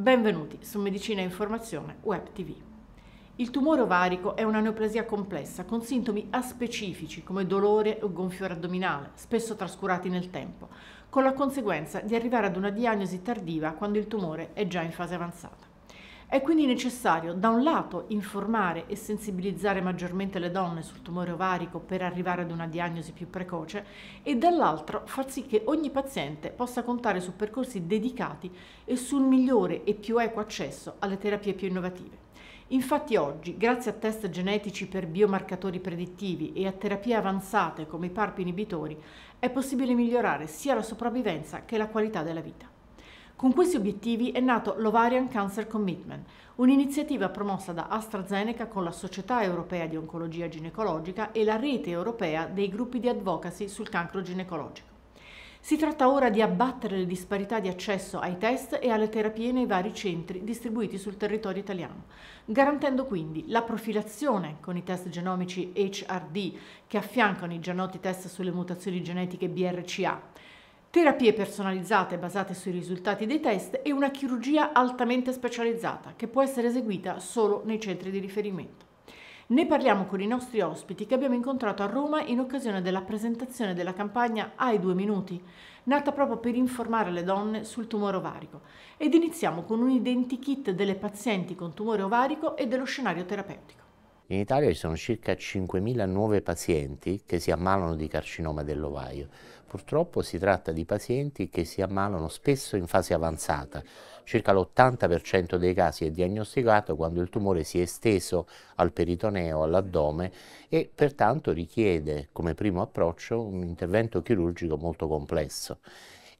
Benvenuti su Medicina e Informazione Web TV. Il tumore ovarico è una neoplasia complessa con sintomi aspecifici come dolore o gonfiore addominale, spesso trascurati nel tempo, con la conseguenza di arrivare ad una diagnosi tardiva quando il tumore è già in fase avanzata. È quindi necessario da un lato informare e sensibilizzare maggiormente le donne sul tumore ovarico per arrivare ad una diagnosi più precoce e dall'altro far sì che ogni paziente possa contare su percorsi dedicati e sul migliore e più equo accesso alle terapie più innovative. Infatti oggi, grazie a test genetici per biomarcatori predittivi e a terapie avanzate come i PARP inibitori, è possibile migliorare sia la sopravvivenza che la qualità della vita. Con questi obiettivi è nato l'Ovarian Cancer Commitment, un'iniziativa promossa da AstraZeneca con la Società Europea di Oncologia Ginecologica e la Rete Europea dei gruppi di advocacy sul cancro ginecologico. Si tratta ora di abbattere le disparità di accesso ai test e alle terapie nei vari centri distribuiti sul territorio italiano, garantendo quindi la profilazione con i test genomici HRD che affiancano i già noti test sulle mutazioni genetiche BRCA, terapie personalizzate basate sui risultati dei test e una chirurgia altamente specializzata che può essere eseguita solo nei centri di riferimento. Ne parliamo con i nostri ospiti che abbiamo incontrato a Roma in occasione della presentazione della campagna Ai due minuti, nata proprio per informare le donne sul tumore ovarico. Ed iniziamo con un identikit delle pazienti con tumore ovarico e dello scenario terapeutico. In Italia ci sono circa 5.000 nuovi pazienti che si ammalano di carcinoma dell'ovaio. Purtroppo si tratta di pazienti che si ammalano spesso in fase avanzata. Circa l'80% dei casi è diagnosticato quando il tumore si è esteso al peritoneo, all'addome e pertanto richiede come primo approccio un intervento chirurgico molto complesso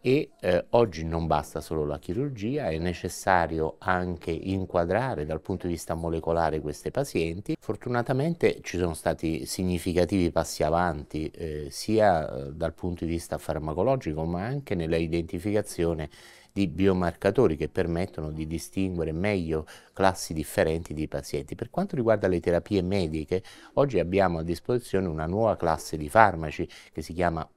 e eh, oggi non basta solo la chirurgia, è necessario anche inquadrare dal punto di vista molecolare queste pazienti. Fortunatamente ci sono stati significativi passi avanti eh, sia eh, dal punto di vista farmacologico ma anche nella identificazione di biomarcatori che permettono di distinguere meglio classi differenti di pazienti. Per quanto riguarda le terapie mediche, oggi abbiamo a disposizione una nuova classe di farmaci che si chiama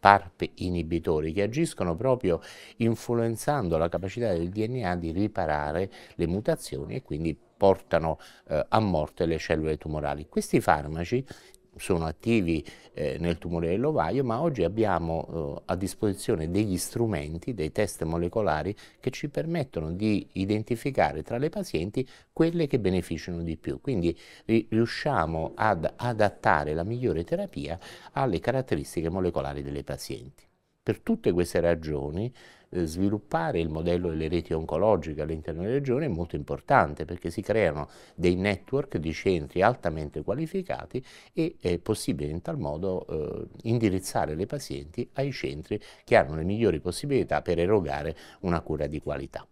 PARP inibitori che agiscono proprio influenzando la capacità del DNA di riparare le mutazioni e quindi portano eh, a morte le cellule tumorali. Questi farmaci sono attivi eh, nel tumore dell'ovaio, ma oggi abbiamo eh, a disposizione degli strumenti, dei test molecolari che ci permettono di identificare tra le pazienti quelle che beneficiano di più. Quindi eh, riusciamo ad adattare la migliore terapia alle caratteristiche molecolari delle pazienti. Per tutte queste ragioni eh, sviluppare il modello delle reti oncologiche all'interno delle regioni è molto importante perché si creano dei network di centri altamente qualificati e è possibile in tal modo eh, indirizzare le pazienti ai centri che hanno le migliori possibilità per erogare una cura di qualità.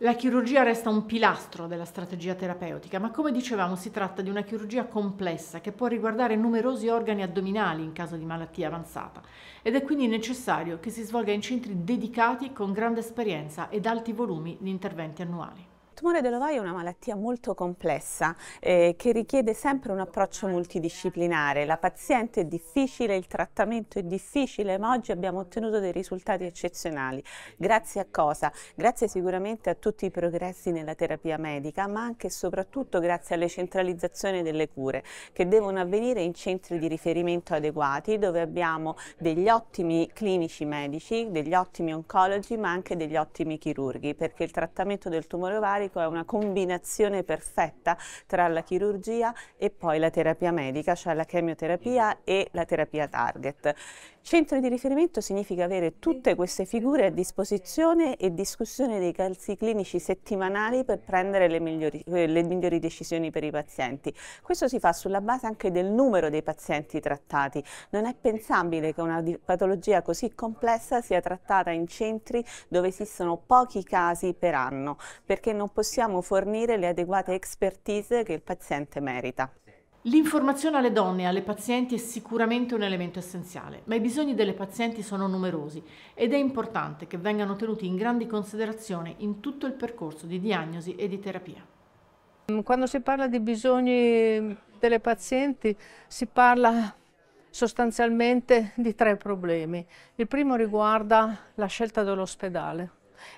La chirurgia resta un pilastro della strategia terapeutica, ma come dicevamo si tratta di una chirurgia complessa che può riguardare numerosi organi addominali in caso di malattia avanzata ed è quindi necessario che si svolga in centri dedicati con grande esperienza ed alti volumi di interventi annuali tumore dell'ovaio è una malattia molto complessa eh, che richiede sempre un approccio multidisciplinare. La paziente è difficile, il trattamento è difficile, ma oggi abbiamo ottenuto dei risultati eccezionali. Grazie a cosa? Grazie sicuramente a tutti i progressi nella terapia medica, ma anche e soprattutto grazie alle centralizzazioni delle cure che devono avvenire in centri di riferimento adeguati dove abbiamo degli ottimi clinici medici, degli ottimi oncologi, ma anche degli ottimi chirurghi, perché il trattamento del tumore ovario carico, è una combinazione perfetta tra la chirurgia e poi la terapia medica, cioè la chemioterapia e la terapia target. Centro di riferimento significa avere tutte queste figure a disposizione e discussione dei calzi clinici settimanali per prendere le migliori, eh, le migliori decisioni per i pazienti. Questo si fa sulla base anche del numero dei pazienti trattati. Non è pensabile che una patologia così complessa sia trattata in centri dove esistono pochi casi per anno, perché non possiamo fornire le adeguate expertise che il paziente merita. L'informazione alle donne e alle pazienti è sicuramente un elemento essenziale, ma i bisogni delle pazienti sono numerosi ed è importante che vengano tenuti in grande considerazione in tutto il percorso di diagnosi e di terapia. Mm, quando si parla di bisogni delle pazienti si parla sostanzialmente di tre problemi. Il primo riguarda la scelta dell'ospedale,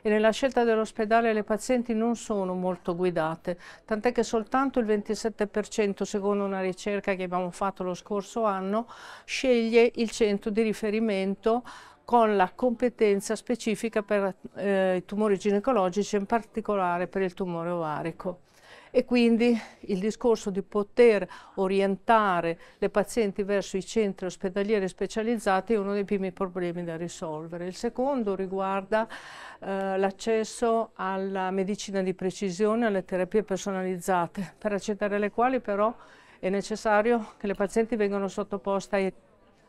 e nella scelta dell'ospedale le pazienti non sono molto guidate, tant'è che soltanto il 27% secondo una ricerca che abbiamo fatto lo scorso anno sceglie il centro di riferimento con la competenza specifica per eh, i tumori ginecologici, in particolare per il tumore ovarico e quindi il discorso di poter orientare le pazienti verso i centri ospedalieri specializzati è uno dei primi problemi da risolvere. Il secondo riguarda eh, l'accesso alla medicina di precisione, alle terapie personalizzate, per accettare le quali però è necessario che le pazienti vengano sottoposte ai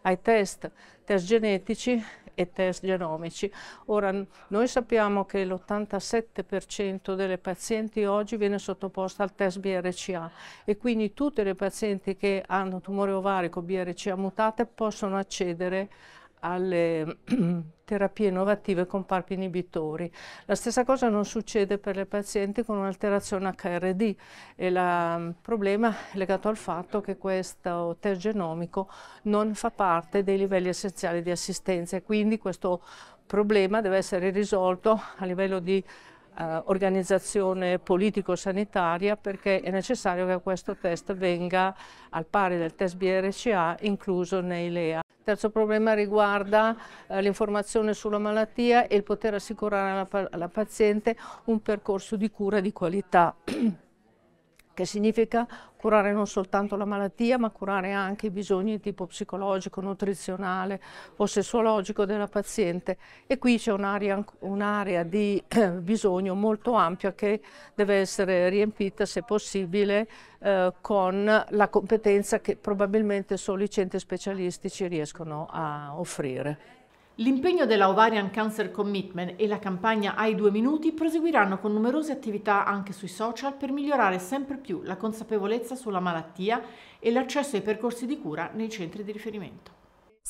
ai test, test genetici e test genomici. Ora, noi sappiamo che l'87% delle pazienti oggi viene sottoposta al test BRCA e quindi tutte le pazienti che hanno tumore ovarico BRCA mutate possono accedere alle terapie innovative con parpi inibitori. La stessa cosa non succede per le pazienti con un'alterazione HRD e il mm, problema è legato al fatto che questo test genomico non fa parte dei livelli essenziali di assistenza e quindi questo problema deve essere risolto a livello di eh, organizzazione politico-sanitaria perché è necessario che questo test venga al pari del test BRCA incluso nei LEA terzo problema riguarda eh, l'informazione sulla malattia e il poter assicurare alla, alla paziente un percorso di cura di qualità. che significa curare non soltanto la malattia, ma curare anche i bisogni di tipo psicologico, nutrizionale o sessuologico della paziente. E qui c'è un'area un di eh, bisogno molto ampia che deve essere riempita, se possibile, eh, con la competenza che probabilmente solo i centri specialistici riescono a offrire. L'impegno della Ovarian Cancer Commitment e la campagna Ai due minuti proseguiranno con numerose attività anche sui social per migliorare sempre più la consapevolezza sulla malattia e l'accesso ai percorsi di cura nei centri di riferimento.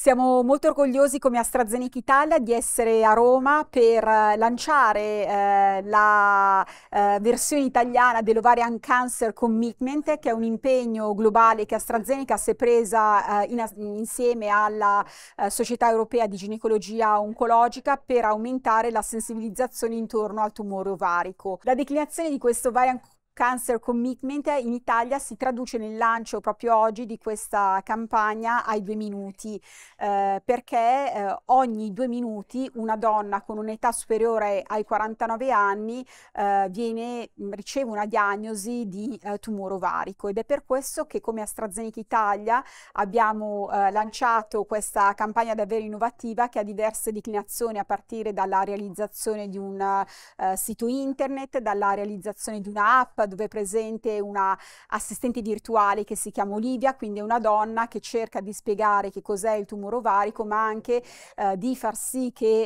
Siamo molto orgogliosi come AstraZeneca Italia di essere a Roma per eh, lanciare eh, la eh, versione italiana dell'Ovarian Cancer Commitment, che è un impegno globale che AstraZeneca si è presa eh, in, insieme alla eh, Società Europea di Ginecologia Oncologica per aumentare la sensibilizzazione intorno al tumore ovarico. La declinazione di questo Ovarian Cancer Commitment in Italia si traduce nel lancio proprio oggi di questa campagna ai due minuti, eh, perché eh, ogni due minuti una donna con un'età superiore ai 49 anni eh, viene, riceve una diagnosi di eh, tumore ovarico ed è per questo che come AstraZeneca Italia abbiamo eh, lanciato questa campagna davvero innovativa che ha diverse declinazioni a partire dalla realizzazione di un eh, sito internet, dalla realizzazione di un'app, dove è presente una assistente virtuale che si chiama Olivia, quindi è una donna che cerca di spiegare che cos'è il tumore ovarico, ma anche eh, di far sì che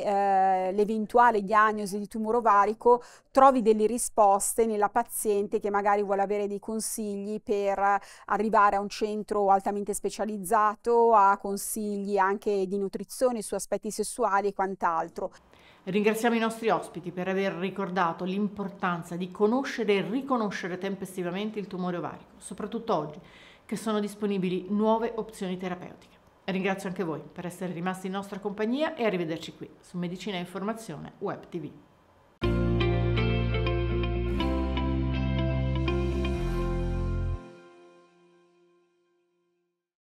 eh, l'eventuale diagnosi di tumore ovarico trovi delle risposte nella paziente che magari vuole avere dei consigli per arrivare a un centro altamente specializzato, a consigli anche di nutrizione su aspetti sessuali e quant'altro. Ringraziamo i nostri ospiti per aver ricordato l'importanza di conoscere e riconoscere tempestivamente il tumore ovarico, soprattutto oggi che sono disponibili nuove opzioni terapeutiche. Ringrazio anche voi per essere rimasti in nostra compagnia e arrivederci qui su Medicina e Informazione Web TV.